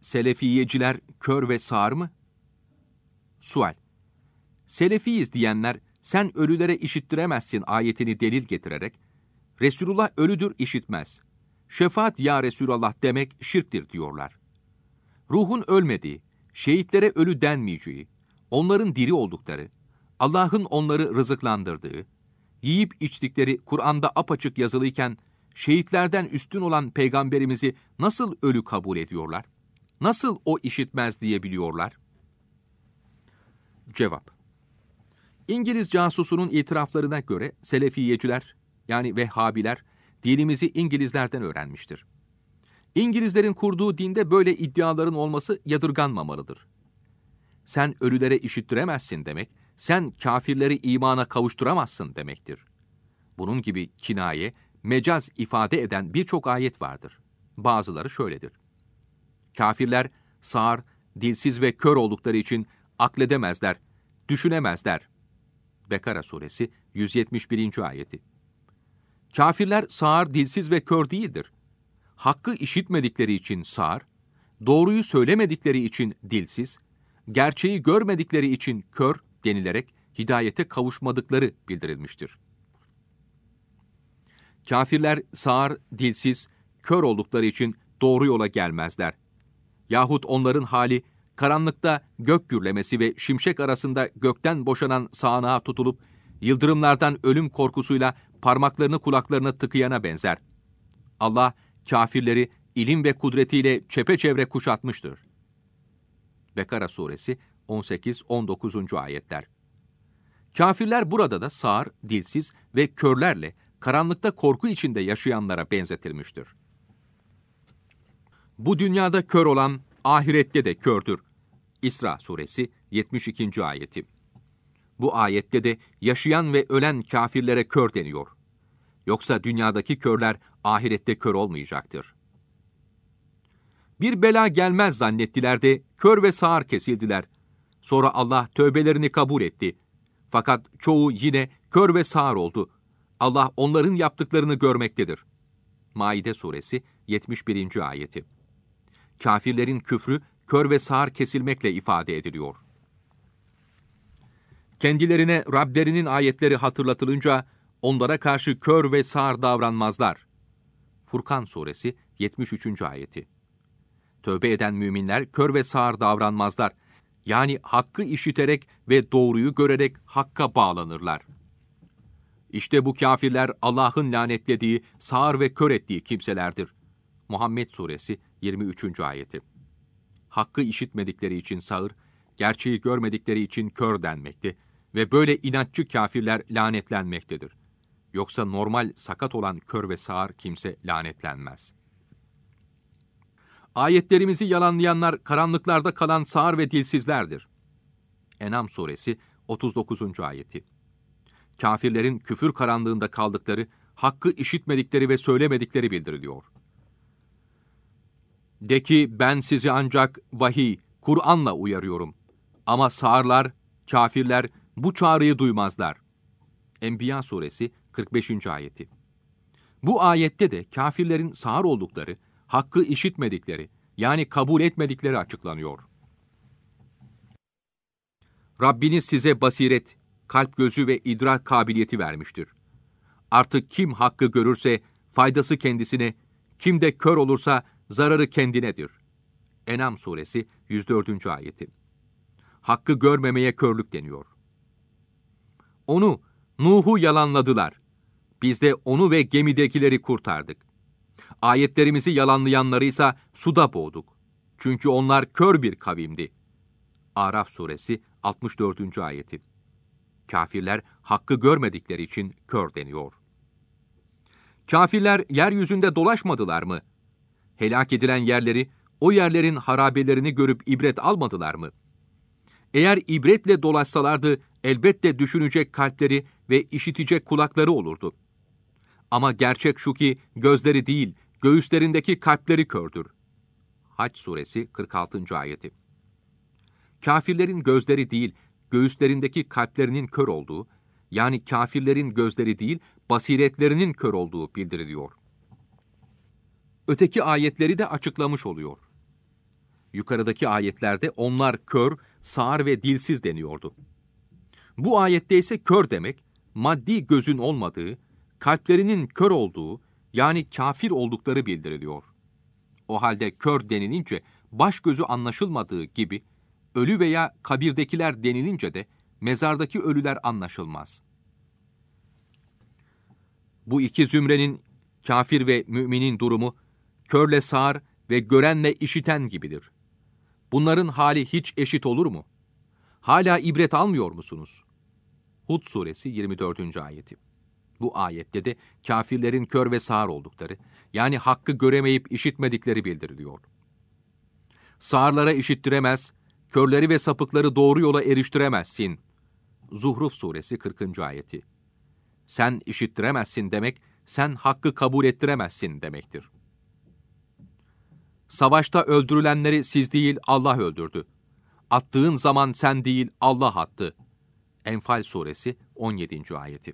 Selefiyeciler kör ve sağır mı? Sual. Selefiyiz diyenler sen ölülere işittiremezsin ayetini delil getirerek Resulullah ölüdür işitmez. Şefaat ya Resulallah demek şirktir diyorlar. Ruhun ölmediği, şehitlere ölü denmeyeceği, onların diri oldukları, Allah'ın onları rızıklandırdığı, yiyip içtikleri Kur'an'da apaçık yazılıyken şehitlerden üstün olan peygamberimizi nasıl ölü kabul ediyorlar?'' nasıl o işitmez diyebiliyorlar? Cevap İngiliz casusunun itiraflarına göre Selefiyeciler yani Vehhabiler dinimizi İngilizlerden öğrenmiştir. İngilizlerin kurduğu dinde böyle iddiaların olması yadırganmamalıdır. Sen ölülere işittiremezsin demek, sen kafirleri imana kavuşturamazsın demektir. Bunun gibi kinaye, mecaz ifade eden birçok ayet vardır. Bazıları şöyledir. Kafirler sağır, dilsiz ve kör oldukları için akledemezler, düşünemezler. Bekara suresi 171. ayeti. Kafirler sağır, dilsiz ve kör değildir. Hakkı işitmedikleri için sağır, doğruyu söylemedikleri için dilsiz, gerçeği görmedikleri için kör denilerek hidayete kavuşmadıkları bildirilmiştir. Kafirler sağır, dilsiz, kör oldukları için doğru yola gelmezler yahut onların hali karanlıkta gök gürlemesi ve şimşek arasında gökten boşanan sağanağa tutulup yıldırımlardan ölüm korkusuyla parmaklarını kulaklarına tıkayana benzer. Allah kafirleri ilim ve kudretiyle çepeçevre kuşatmıştır. Bekara suresi 18-19. ayetler. Kafirler burada da sağır, dilsiz ve körlerle karanlıkta korku içinde yaşayanlara benzetilmiştir. Bu dünyada kör olan ahirette de kördür. İsra suresi 72. ayeti. Bu ayette de yaşayan ve ölen kafirlere kör deniyor. Yoksa dünyadaki körler ahirette kör olmayacaktır. Bir bela gelmez zannettiler de kör ve sağır kesildiler. Sonra Allah tövbelerini kabul etti. Fakat çoğu yine kör ve sağır oldu. Allah onların yaptıklarını görmektedir. Maide suresi 71. ayeti kafirlerin küfrü kör ve sağır kesilmekle ifade ediliyor. Kendilerine Rablerinin ayetleri hatırlatılınca onlara karşı kör ve sağır davranmazlar. Furkan suresi 73. ayeti. Tövbe eden müminler kör ve sağır davranmazlar. Yani hakkı işiterek ve doğruyu görerek hakka bağlanırlar. İşte bu kafirler Allah'ın lanetlediği, sağır ve kör ettiği kimselerdir. Muhammed suresi 23. ayeti. Hakkı işitmedikleri için sağır, gerçeği görmedikleri için kör denmekti ve böyle inatçı kafirler lanetlenmektedir. Yoksa normal sakat olan kör ve sağır kimse lanetlenmez. Ayetlerimizi yalanlayanlar karanlıklarda kalan sağır ve dilsizlerdir. Enam suresi 39. ayeti. Kafirlerin küfür karanlığında kaldıkları, hakkı işitmedikleri ve söylemedikleri bildiriliyor.'' De ki ben sizi ancak vahiy, Kur'an'la uyarıyorum. Ama sağırlar, kafirler bu çağrıyı duymazlar. Enbiya suresi 45. ayeti. Bu ayette de kafirlerin sağır oldukları, hakkı işitmedikleri, yani kabul etmedikleri açıklanıyor. Rabbiniz size basiret, kalp gözü ve idrak kabiliyeti vermiştir. Artık kim hakkı görürse faydası kendisine, kim de kör olursa zararı kendinedir. Enam suresi 104. ayeti. Hakkı görmemeye körlük deniyor. Onu, Nuh'u yalanladılar. Biz de onu ve gemidekileri kurtardık. Ayetlerimizi yalanlayanları ise suda boğduk. Çünkü onlar kör bir kavimdi. Araf suresi 64. ayeti. Kafirler hakkı görmedikleri için kör deniyor. Kafirler yeryüzünde dolaşmadılar mı? helak edilen yerleri, o yerlerin harabelerini görüp ibret almadılar mı? Eğer ibretle dolaşsalardı elbette düşünecek kalpleri ve işitecek kulakları olurdu. Ama gerçek şu ki gözleri değil, göğüslerindeki kalpleri kördür. Haç suresi 46. ayeti. Kafirlerin gözleri değil, göğüslerindeki kalplerinin kör olduğu, yani kafirlerin gözleri değil, basiretlerinin kör olduğu bildiriliyor öteki ayetleri de açıklamış oluyor. Yukarıdaki ayetlerde onlar kör, sağır ve dilsiz deniyordu. Bu ayette ise kör demek, maddi gözün olmadığı, kalplerinin kör olduğu, yani kafir oldukları bildiriliyor. O halde kör denilince baş gözü anlaşılmadığı gibi, ölü veya kabirdekiler denilince de mezardaki ölüler anlaşılmaz. Bu iki zümrenin kafir ve müminin durumu körle sağır ve görenle işiten gibidir. Bunların hali hiç eşit olur mu? Hala ibret almıyor musunuz? Hud suresi 24. ayeti. Bu ayette de kafirlerin kör ve sağır oldukları, yani hakkı göremeyip işitmedikleri bildiriliyor. Sağırlara işittiremez, körleri ve sapıkları doğru yola eriştiremezsin. Zuhruf suresi 40. ayeti. Sen işittiremezsin demek, sen hakkı kabul ettiremezsin demektir.'' Savaşta öldürülenleri siz değil Allah öldürdü. Attığın zaman sen değil Allah attı. Enfal suresi 17. ayeti.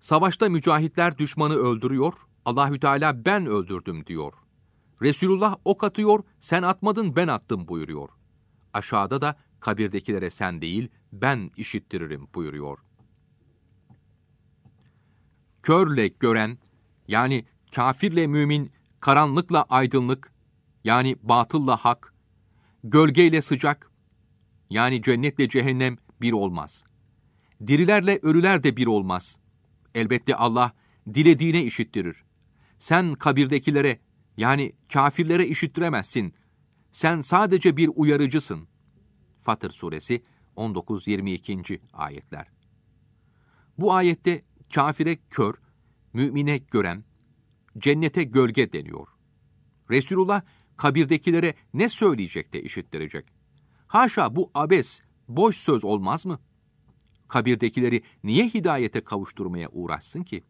Savaşta mücahitler düşmanı öldürüyor, Allahü Teala ben öldürdüm diyor. Resulullah ok atıyor, sen atmadın ben attım buyuruyor. Aşağıda da kabirdekilere sen değil ben işittiririm buyuruyor. Körle gören yani kafirle mümin karanlıkla aydınlık yani batılla hak, gölgeyle sıcak yani cennetle cehennem bir olmaz. Dirilerle ölüler de bir olmaz. Elbette Allah dilediğine işittirir. Sen kabirdekilere yani kafirlere işittiremezsin. Sen sadece bir uyarıcısın. Fatır Suresi 19-22. ayetler. Bu ayette kafire kör, mümine gören, cennete gölge deniyor. Resulullah kabirdekilere ne söyleyecek de işittirecek. Haşa bu abes, boş söz olmaz mı? Kabirdekileri niye hidayete kavuşturmaya uğraşsın ki?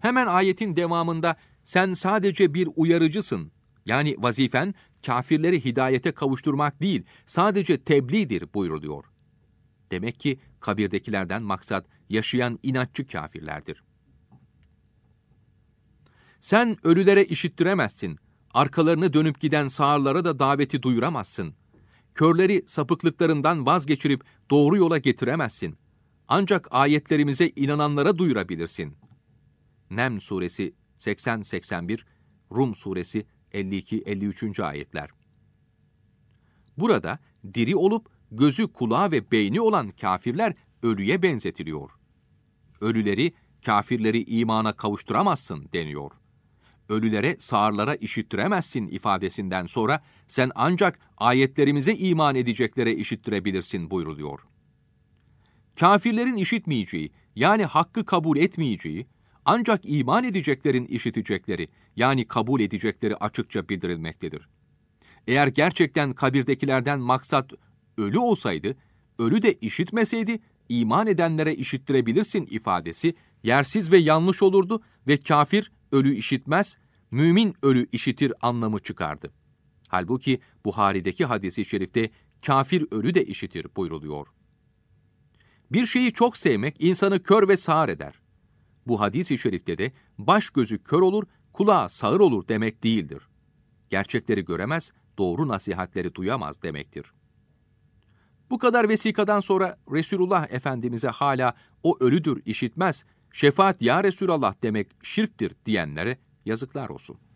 Hemen ayetin devamında sen sadece bir uyarıcısın. Yani vazifen kafirleri hidayete kavuşturmak değil, sadece tebliğdir buyruluyor. Demek ki kabirdekilerden maksat yaşayan inatçı kafirlerdir. Sen ölülere işittiremezsin. Arkalarını dönüp giden sağırlara da daveti duyuramazsın. Körleri sapıklıklarından vazgeçirip doğru yola getiremezsin. Ancak ayetlerimize inananlara duyurabilirsin. Nem suresi 80-81, Rum suresi 52-53. ayetler. Burada diri olup gözü, kulağı ve beyni olan kafirler ölüye benzetiliyor. Ölüleri, kafirleri imana kavuşturamazsın deniyor ölülere, sağırlara işittiremezsin ifadesinden sonra sen ancak ayetlerimize iman edeceklere işittirebilirsin buyruluyor. Kafirlerin işitmeyeceği, yani hakkı kabul etmeyeceği, ancak iman edeceklerin işitecekleri, yani kabul edecekleri açıkça bildirilmektedir. Eğer gerçekten kabirdekilerden maksat ölü olsaydı, ölü de işitmeseydi, iman edenlere işittirebilirsin ifadesi yersiz ve yanlış olurdu ve kafir ölü işitmez, mümin ölü işitir anlamı çıkardı. Halbuki Buhari'deki hadisi şerifte kafir ölü de işitir buyruluyor. Bir şeyi çok sevmek insanı kör ve sağır eder. Bu hadisi şerifte de baş gözü kör olur, kulağı sağır olur demek değildir. Gerçekleri göremez, doğru nasihatleri duyamaz demektir. Bu kadar vesikadan sonra Resulullah Efendimiz'e hala o ölüdür işitmez, şefaat ya Resulallah demek şirktir diyenlere yazıklar olsun.